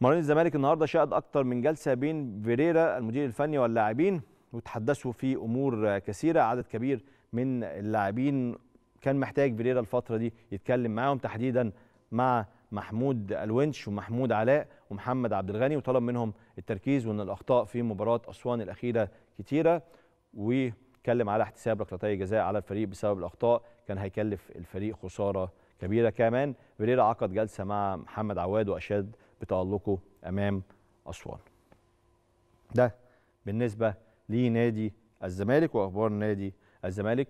مارين الزمالك النهارده شهد اكتر من جلسه بين فيريرا المدير الفني واللاعبين وتحدثوا في امور كثيره عدد كبير من اللاعبين كان محتاج فيريرا الفتره دي يتكلم معاهم تحديدا مع محمود الونش ومحمود علاء ومحمد عبد الغني وطلب منهم التركيز وان الاخطاء في مباراه اسوان الاخيره كتيره واتكلم على احتساب ركلتي جزاء على الفريق بسبب الاخطاء كان هيكلف الفريق خساره كبيره كمان فيريرا عقد جلسه مع محمد عواد واشاد بتألقه أمام أسوان ده بالنسبة لنادي الزمالك وأخبار نادي الزمالك